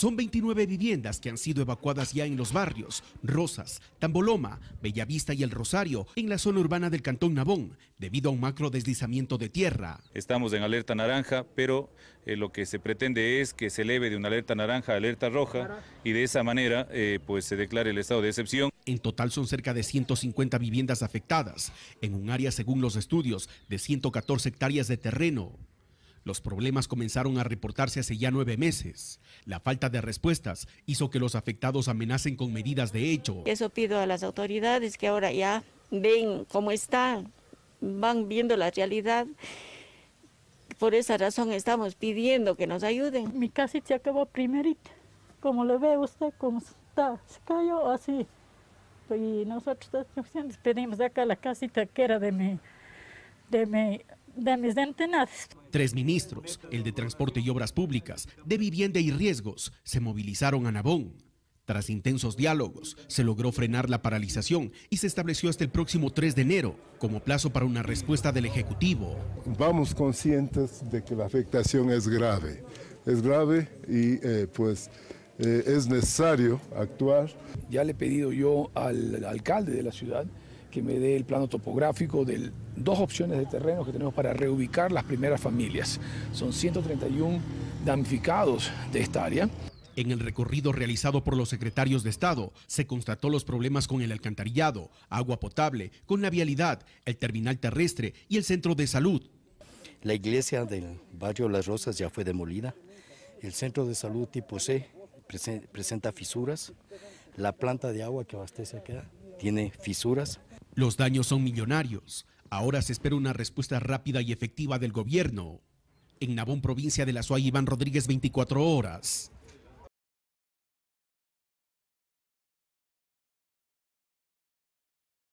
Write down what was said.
Son 29 viviendas que han sido evacuadas ya en los barrios Rosas, Tamboloma, Bellavista y El Rosario, en la zona urbana del Cantón Nabón, debido a un macro deslizamiento de tierra. Estamos en alerta naranja, pero eh, lo que se pretende es que se eleve de una alerta naranja a alerta roja y de esa manera eh, pues se declare el estado de excepción. En total son cerca de 150 viviendas afectadas, en un área según los estudios de 114 hectáreas de terreno. Los problemas comenzaron a reportarse hace ya nueve meses. La falta de respuestas hizo que los afectados amenacen con medidas de hecho. Eso pido a las autoridades que ahora ya ven cómo están, van viendo la realidad. Por esa razón estamos pidiendo que nos ayuden. Mi casa se acabó primerita, como lo ve usted, como está, se cayó así. Y nosotros pedimos acá la casita que era de de mi Tres ministros, el de Transporte y Obras Públicas, de Vivienda y Riesgos, se movilizaron a Nabón. Tras intensos diálogos, se logró frenar la paralización y se estableció hasta el próximo 3 de enero como plazo para una respuesta del Ejecutivo. Vamos conscientes de que la afectación es grave, es grave y eh, pues eh, es necesario actuar. Ya le he pedido yo al alcalde de la ciudad que me dé el plano topográfico de dos opciones de terreno que tenemos para reubicar las primeras familias. Son 131 damnificados de esta área. En el recorrido realizado por los secretarios de Estado, se constató los problemas con el alcantarillado, agua potable, con la vialidad, el terminal terrestre y el centro de salud. La iglesia del barrio Las Rosas ya fue demolida. El centro de salud tipo C presenta fisuras. La planta de agua que abastece acá tiene fisuras. Los daños son millonarios. Ahora se espera una respuesta rápida y efectiva del gobierno. En Nabón, provincia de la SUA, Iván Rodríguez, 24 horas.